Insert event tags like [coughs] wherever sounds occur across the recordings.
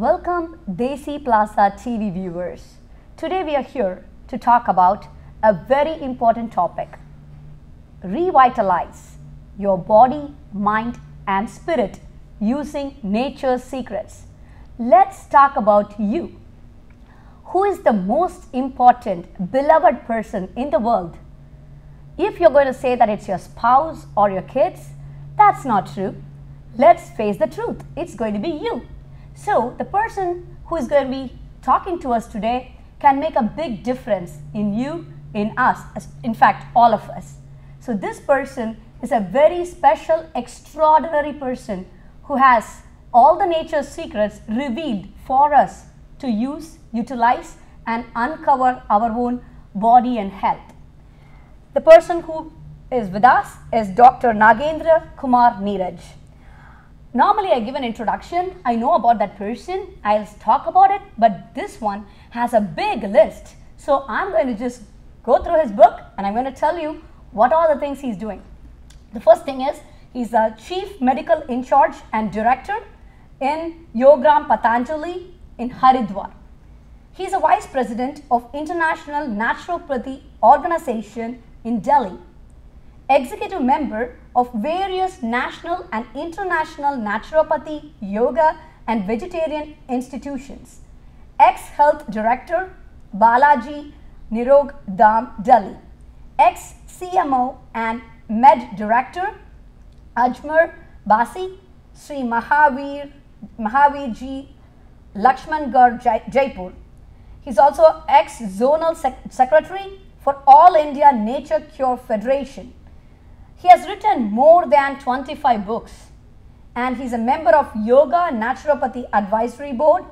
Welcome Desi Plaza TV viewers. Today we are here to talk about a very important topic. Revitalize your body, mind and spirit using nature's secrets. Let's talk about you. Who is the most important beloved person in the world? If you're going to say that it's your spouse or your kids, that's not true. Let's face the truth. It's going to be you. So the person who is going to be talking to us today can make a big difference in you, in us, in fact, all of us. So this person is a very special, extraordinary person who has all the nature's secrets revealed for us to use, utilize, and uncover our own body and health. The person who is with us is Dr. Nagendra Kumar Neeraj. Normally I give an introduction, I know about that person, I'll talk about it, but this one has a big list. So I'm going to just go through his book and I'm going to tell you what are the things he's doing. The first thing is he's a chief medical in charge and director in Yogram Patanjali in Haridwar. He's a vice president of International Naturopathy Organization in Delhi executive member of various national and international naturopathy, yoga and vegetarian institutions, ex-health director Balaji Nirog Dam Delhi, ex-CMO and Med Director Ajmer Basi, Sri Mahavir, Mahavirji, Ji Lakshmangarh Jaipur. He is also ex-Zonal sec Secretary for All India Nature Cure Federation. He has written more than 25 books and he's a member of Yoga Naturopathy Advisory Board,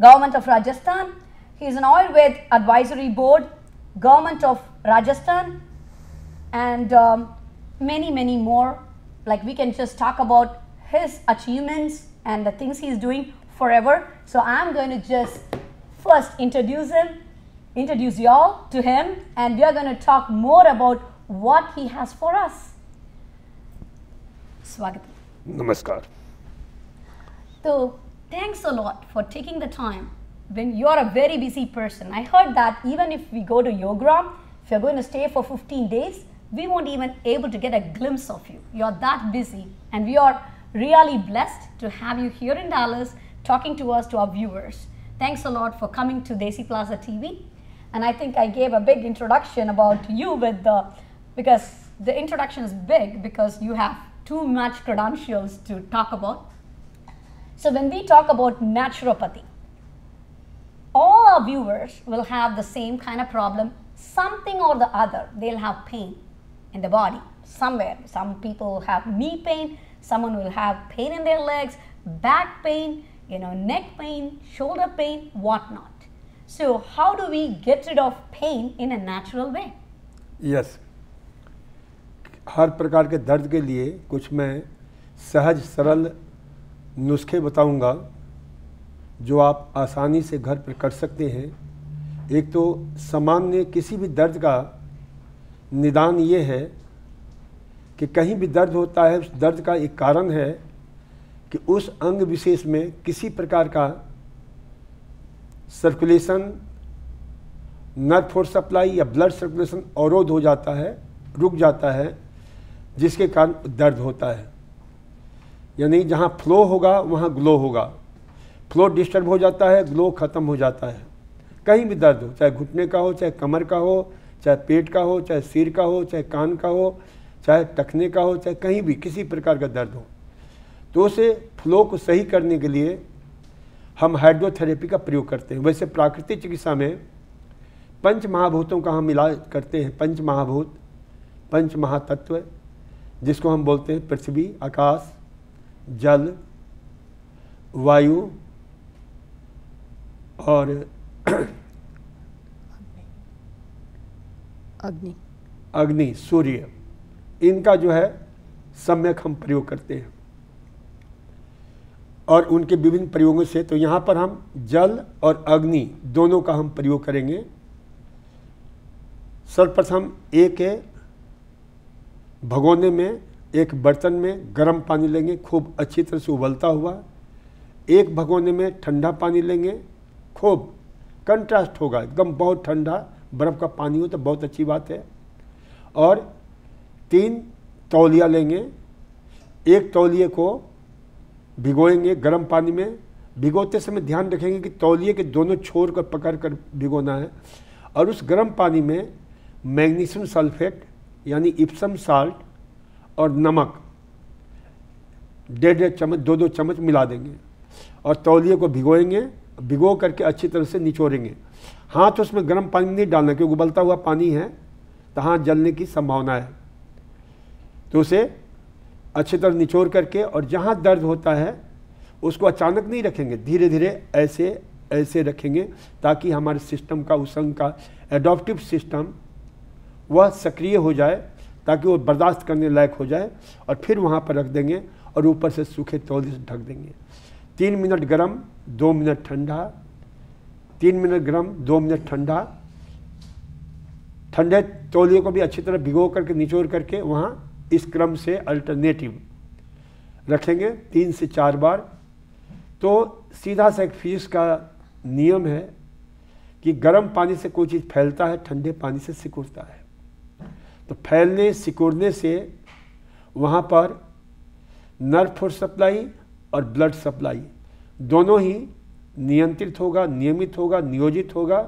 Government of Rajasthan. He's an oil with Advisory Board, Government of Rajasthan and um, many, many more. Like we can just talk about his achievements and the things he's doing forever. So I'm going to just first introduce him, introduce y'all to him and we are going to talk more about what he has for us. स्वागत नमस्कार thanks a lot for taking the time when you're a very busy person. I heard that even if we go to Yogram, if you're going to stay for 15 days, we won't even able to get a glimpse of you. You're that busy and we are really blessed to have you here in Dallas talking to us, to our viewers. Thanks a lot for coming to Desi Plaza TV. And I think I gave a big introduction about you with the, because the introduction is big because you have too much credentials to talk about. So when we talk about naturopathy, all our viewers will have the same kind of problem, something or the other. They'll have pain in the body somewhere. Some people have knee pain, someone will have pain in their legs, back pain, you know, neck pain, shoulder pain, whatnot. So how do we get rid of pain in a natural way? Yes, हर प्रकार के दर्द के लिए कुछ मैं सहज सरल नुस्खे बताऊंगा जो आप आसानी से घर पर कर सकते हैं एक तो सामान्य किसी भी दर्द का निदान ये है कि कहीं भी दर्द होता है उस दर्द का एक कारण है कि उस अंग विशेष में किसी प्रकार का सर्कुलेशन नर्व फोर्स सप्लाई या ब्लड सर्कुलेशन अवरोध हो जाता है रुक जाता है जिसके कारण दर्द होता है यानी जहाँ फ्लो होगा वहाँ ग्लो होगा फ्लो डिस्टर्ब हो जाता है ग्लो ख़त्म हो जाता है कहीं भी दर्द हो चाहे घुटने का हो चाहे कमर का हो चाहे पेट का हो चाहे सिर का हो चाहे कान का हो चाहे टखने का हो चाहे कहीं भी किसी प्रकार का दर्द हो तो उसे फ्लो को सही करने के लिए हम हाइड्रोथेरेपी का प्रयोग करते हैं वैसे प्राकृतिक चिकित्सा में पंच महाभूतों का हम इलाज करते हैं पंच महाभूत पंच महातत्व जिसको हम बोलते हैं पृथ्वी आकाश जल वायु और अग्नि अग्नि सूर्य इनका जो है सम्यक हम प्रयोग करते हैं और उनके विभिन्न प्रयोगों से तो यहाँ पर हम जल और अग्नि दोनों का हम प्रयोग करेंगे सर्वप्रथम एक है भगोने में एक बर्तन में गर्म पानी लेंगे खूब अच्छी तरह से उबलता हुआ एक भगोने में ठंडा पानी लेंगे खूब कंट्रास्ट होगा एकदम बहुत ठंडा बर्फ़ का पानी हो तो बहुत अच्छी बात है और तीन तौलिया लेंगे एक तौलिए को भिगोएंगे गर्म पानी में भिगोते समय ध्यान रखेंगे कि तौलिए के दोनों छोर को पकड़ कर भिगोना है और उस गर्म पानी में मैग्नीशियम सल्फेट यानी इप्सम साल्ट और नमक डेढ़ डेढ़ चम्मच दो दो चम्मच मिला देंगे और तौलिए को भिगोएंगे भिगो करके अच्छी तरह से निचोड़ेंगे हाथ उसमें गर्म पानी नहीं डालना क्योंकि उबलता हुआ पानी है तो हाथ जलने की संभावना है तो उसे अच्छी तरह निचोड़ करके और जहाँ दर्द होता है उसको अचानक नहीं रखेंगे धीरे धीरे ऐसे ऐसे रखेंगे ताकि हमारे सिस्टम का उस का एडोप्टिव सिस्टम वह सक्रिय हो जाए ताकि वो बर्दाश्त करने लायक हो जाए और फिर वहाँ पर रख देंगे और ऊपर से सूखे तौले से ढक देंगे तीन मिनट गर्म दो मिनट ठंडा तीन मिनट गर्म दो मिनट ठंडा ठंडे तौलिए को भी अच्छी तरह भिगो करके निचोड़ करके वहाँ इस क्रम से अल्टरनेटिव रखेंगे तीन से चार बार तो सीधा सा एक फिजिक्स का नियम है कि गर्म पानी से कोई चीज़ फैलता है ठंडे पानी से सिकुड़ता है तो फैलने सिकुड़ने से वहाँ पर नर्व फोर्स सप्लाई और ब्लड सप्लाई दोनों ही नियंत्रित होगा नियमित होगा नियोजित होगा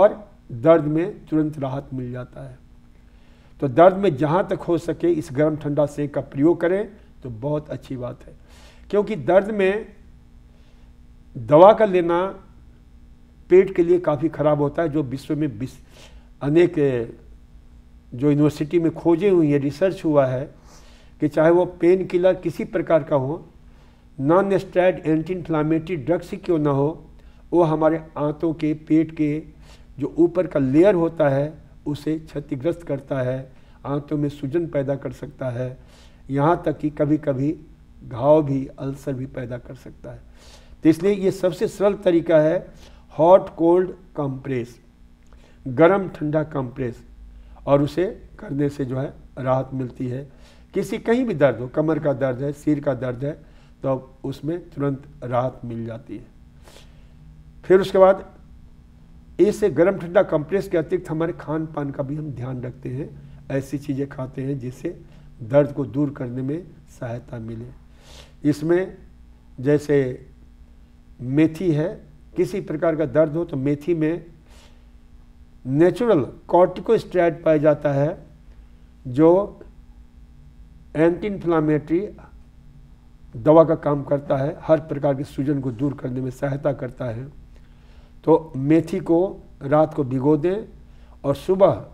और दर्द में तुरंत राहत मिल जाता है तो दर्द में जहाँ तक हो सके इस गर्म ठंडा सेक का प्रयोग करें तो बहुत अच्छी बात है क्योंकि दर्द में दवा का लेना पेट के लिए काफ़ी ख़राब होता है जो विश्व में अनेक जो यूनिवर्सिटी में खोजें हुई हैं रिसर्च हुआ है कि चाहे वो पेन किलर किसी प्रकार का हो नॉन स्टेड एंटी इन्फ्लामेटरी ड्रग्स ही क्यों ना हो वो हमारे आंतों के पेट के जो ऊपर का लेयर होता है उसे क्षतिग्रस्त करता है आंतों में सूजन पैदा कर सकता है यहाँ तक कि कभी कभी घाव भी अल्सर भी पैदा कर सकता है तो इसलिए ये सबसे सरल तरीका है हॉट कोल्ड कंप्रेस गर्म ठंडा कंप्रेस और उसे करने से जो है राहत मिलती है किसी कहीं भी दर्द हो कमर का दर्द है सिर का दर्द है तो उसमें तुरंत राहत मिल जाती है फिर उसके बाद ऐसे गर्म ठंडा कंप्रेस के अतिरिक्त हमारे खान पान का भी हम ध्यान रखते हैं ऐसी चीज़ें खाते हैं जिससे दर्द को दूर करने में सहायता मिले इसमें जैसे मेथी है किसी प्रकार का दर्द हो तो मेथी में नेचुरल स्ट्रैट पाया जाता है जो एंटी इन्फ्लामेटरी दवा का काम करता है हर प्रकार के सूजन को दूर करने में सहायता करता है तो मेथी को रात को भिगो दें और सुबह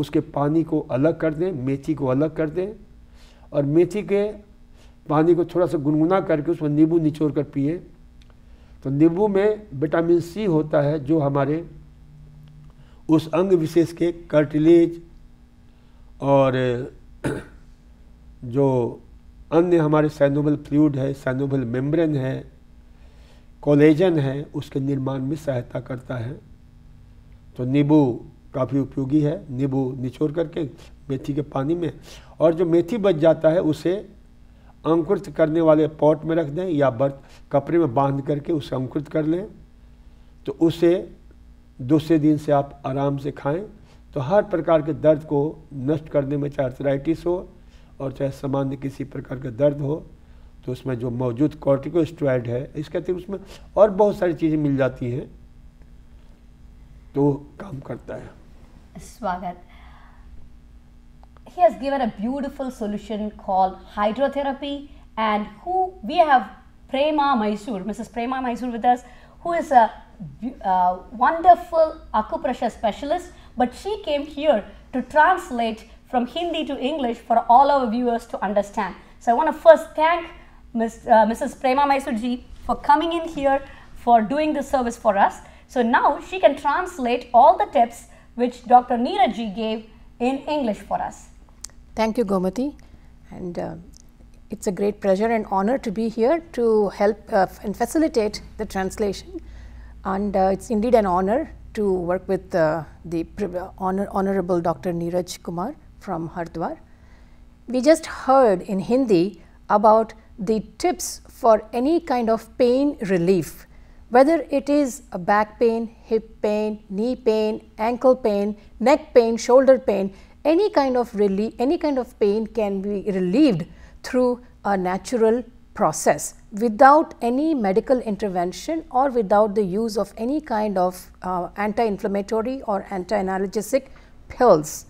उसके पानी को अलग कर दें मेथी को अलग कर दें और मेथी के पानी को थोड़ा सा गुनगुना करके उसमें नींबू निचोड़ कर पिए तो नींबू में विटामिन सी होता है जो हमारे उस अंग विशेष के कर्टिलेज और जो अन्य हमारे सैनोबल फ्लूड है सैनोबल मेम्ब्रेन है कोलेजन है उसके निर्माण में सहायता करता है तो नींबू काफ़ी उपयोगी है नींबू निचोड़ करके मेथी के पानी में और जो मेथी बच जाता है उसे अंकुरित करने वाले पॉट में रख दें या बर्त कपड़े में बांध करके उसे अंकुरित कर लें तो उसे दूसरे दिन से आप आराम से खाएं तो हर प्रकार के दर्द को नष्ट करने में चाहे अर्थराइटिस हो और चाहे सामान्य किसी प्रकार का दर्द हो तो उसमें जो मौजूद कॉर्टिकोस्टॉइड है इसके अतिरिक्त उसमें और बहुत सारी चीज़ें मिल जाती हैं तो काम करता है स्वागत He has given a beautiful solution called hydrotherapy and who we have Prema Mysore, Mrs. Prema Mysore with us, who is a uh, wonderful acupressure specialist, but she came here to translate from Hindi to English for all our viewers to understand. So I want to first thank Ms., uh, Mrs. Prema Mysurji for coming in here for doing this service for us. So now she can translate all the tips which Dr. Ji gave in English for us. Thank you, Gomati. And uh, it's a great pleasure and honor to be here to help uh, and facilitate the translation. And uh, it's indeed an honor to work with uh, the uh, honor, Honorable Dr. Neeraj Kumar from Hardwar. We just heard in Hindi about the tips for any kind of pain relief, whether it is a back pain, hip pain, knee pain, ankle pain, neck pain, shoulder pain, any kind of relief, any kind of pain can be relieved through a natural process without any medical intervention or without the use of any kind of uh, anti-inflammatory or anti-analgesic pills.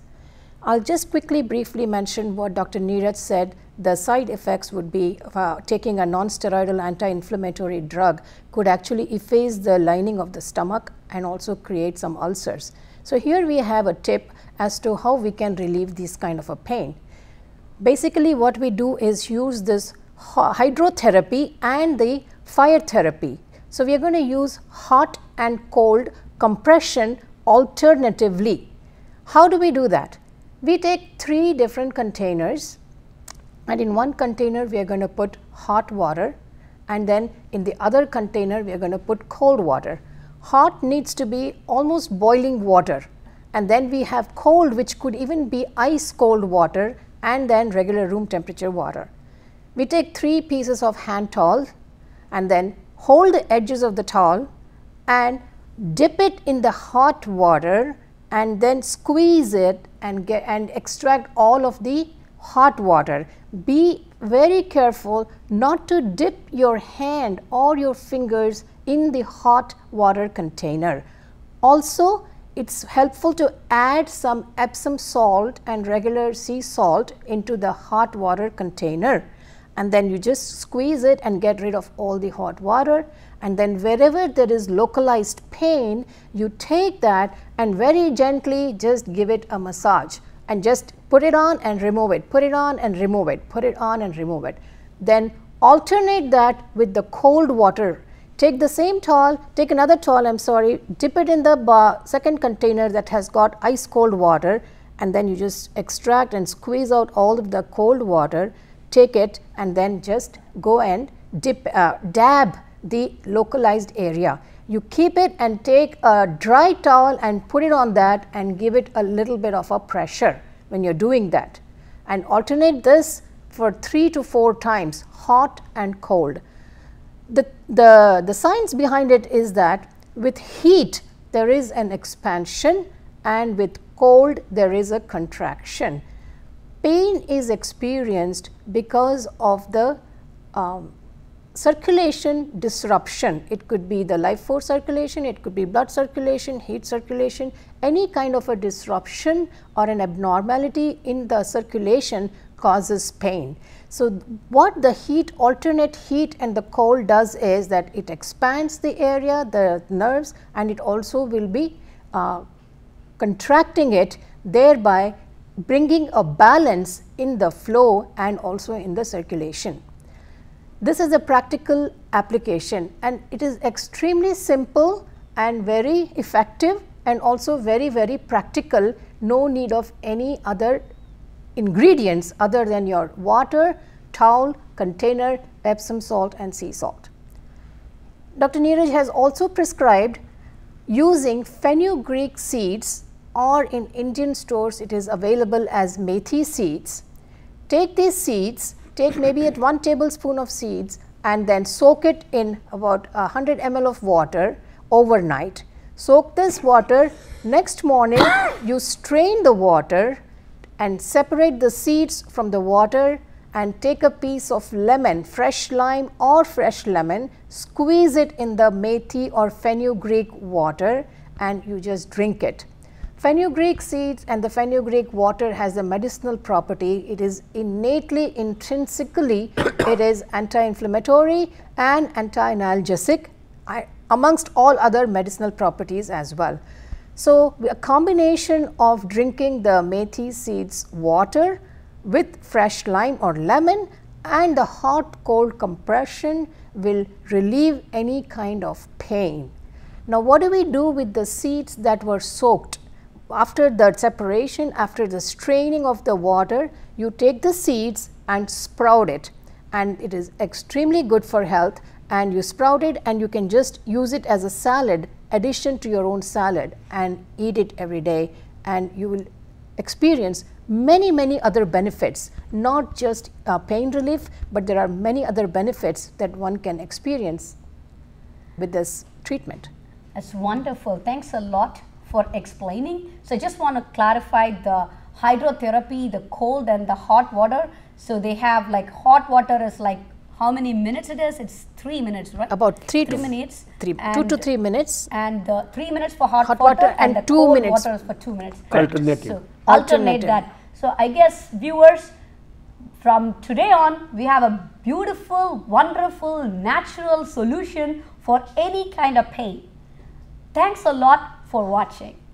I'll just quickly briefly mention what Dr. Neeraj said the side effects would be uh, taking a non-steroidal anti-inflammatory drug could actually efface the lining of the stomach and also create some ulcers. So here we have a tip as to how we can relieve this kind of a pain basically what we do is use this hydrotherapy and the fire therapy. So, we are going to use hot and cold compression alternatively. How do we do that? We take three different containers and in one container we are going to put hot water and then in the other container we are going to put cold water. Hot needs to be almost boiling water and then we have cold which could even be ice cold water and then regular room temperature water. We take three pieces of hand towel and then hold the edges of the towel and dip it in the hot water and then squeeze it and get and extract all of the hot water. Be very careful not to dip your hand or your fingers in the hot water container. Also it's helpful to add some Epsom salt and regular sea salt into the hot water container and then you just squeeze it and get rid of all the hot water and then wherever there is localized pain you take that and very gently just give it a massage and just put it on and remove it, put it on and remove it, put it on and remove it. Then alternate that with the cold water Take the same towel, take another towel, I'm sorry, dip it in the bar, second container that has got ice cold water and then you just extract and squeeze out all of the cold water, take it and then just go and dip, uh, dab the localized area. You keep it and take a dry towel and put it on that and give it a little bit of a pressure when you're doing that and alternate this for 3 to 4 times hot and cold the, the, the science behind it is that with heat there is an expansion and with cold there is a contraction. Pain is experienced because of the um, circulation disruption. It could be the life force circulation, it could be blood circulation, heat circulation, any kind of a disruption or an abnormality in the circulation causes pain. So, what the heat, alternate heat and the cold does is that it expands the area, the nerves and it also will be uh, contracting it thereby bringing a balance in the flow and also in the circulation. This is a practical application and it is extremely simple and very effective and also very very practical no need of any other ingredients other than your water, towel, container, Epsom salt and sea salt. Dr. Neeraj has also prescribed using fenugreek seeds or in Indian stores it is available as methi seeds. Take these seeds, take maybe at 1 tablespoon of seeds and then soak it in about 100 ml of water overnight. Soak this water, next morning you strain the water and separate the seeds from the water and take a piece of lemon, fresh lime or fresh lemon, squeeze it in the methi or fenugreek water and you just drink it. Fenugreek seeds and the fenugreek water has a medicinal property. It is innately, intrinsically, [coughs] it is anti-inflammatory and anti-analgesic amongst all other medicinal properties as well. So a combination of drinking the methi seeds water with fresh lime or lemon and the hot cold compression will relieve any kind of pain. Now what do we do with the seeds that were soaked? After the separation, after the straining of the water, you take the seeds and sprout it and it is extremely good for health and you sprout it and you can just use it as a salad addition to your own salad and eat it every day and you will experience many many other benefits not just uh, pain relief but there are many other benefits that one can experience with this treatment that's wonderful thanks a lot for explaining so I just want to clarify the hydrotherapy the cold and the hot water so they have like hot water is like how many minutes it is it's three minutes right about three, three minutes three two to three minutes and uh, three minutes for hot, hot water, water, and, and two minutes water for two minutes alternate so, alternate that so i guess viewers from today on we have a beautiful wonderful natural solution for any kind of pain thanks a lot for watching